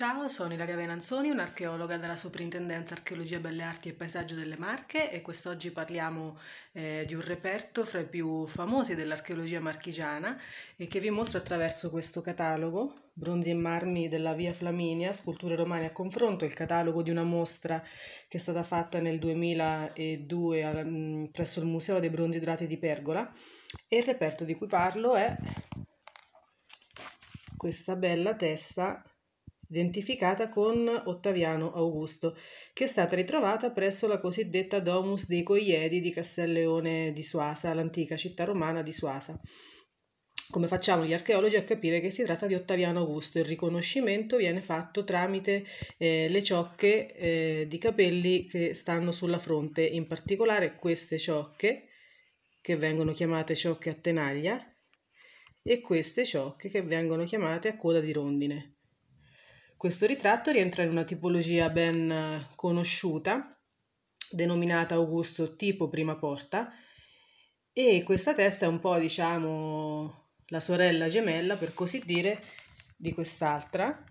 Ciao, sono Ilaria Venanzoni, un'archeologa della Soprintendenza Archeologia, Belle Arti e Paesaggio delle Marche e quest'oggi parliamo eh, di un reperto fra i più famosi dell'archeologia marchigiana e che vi mostro attraverso questo catalogo, Bronzi e Marmi della Via Flaminia, Sculture Romane a Confronto, il catalogo di una mostra che è stata fatta nel 2002 al, mm, presso il Museo dei Bronzi Dorati di Pergola e il reperto di cui parlo è questa bella testa identificata con Ottaviano Augusto, che è stata ritrovata presso la cosiddetta Domus dei Coiedi di Castelleone di Suasa, l'antica città romana di Suasa. Come facciamo gli archeologi a capire che si tratta di Ottaviano Augusto? Il riconoscimento viene fatto tramite eh, le ciocche eh, di capelli che stanno sulla fronte, in particolare queste ciocche, che vengono chiamate ciocche a tenaglia, e queste ciocche che vengono chiamate a coda di rondine. Questo ritratto rientra in una tipologia ben eh, conosciuta, denominata Augusto tipo prima porta, e questa testa è un po', diciamo, la sorella gemella, per così dire, di quest'altra,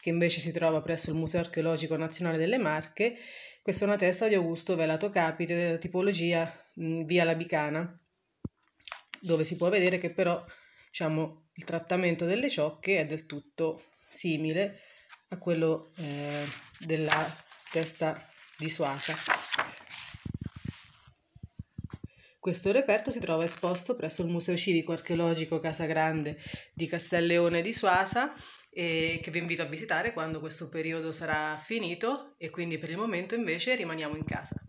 che invece si trova presso il Museo Archeologico Nazionale delle Marche. Questa è una testa di Augusto Velato Capite della eh, tipologia mh, mm, Via Labicana, dove si può vedere che però diciamo, il trattamento delle ciocche è del tutto simile a quello eh, della testa di Suasa. Questo reperto si trova esposto presso il Museo Civico Archeologico Casa Grande di Castelleone di Suasa e che vi invito a visitare quando questo periodo sarà finito e quindi per il momento invece rimaniamo in casa.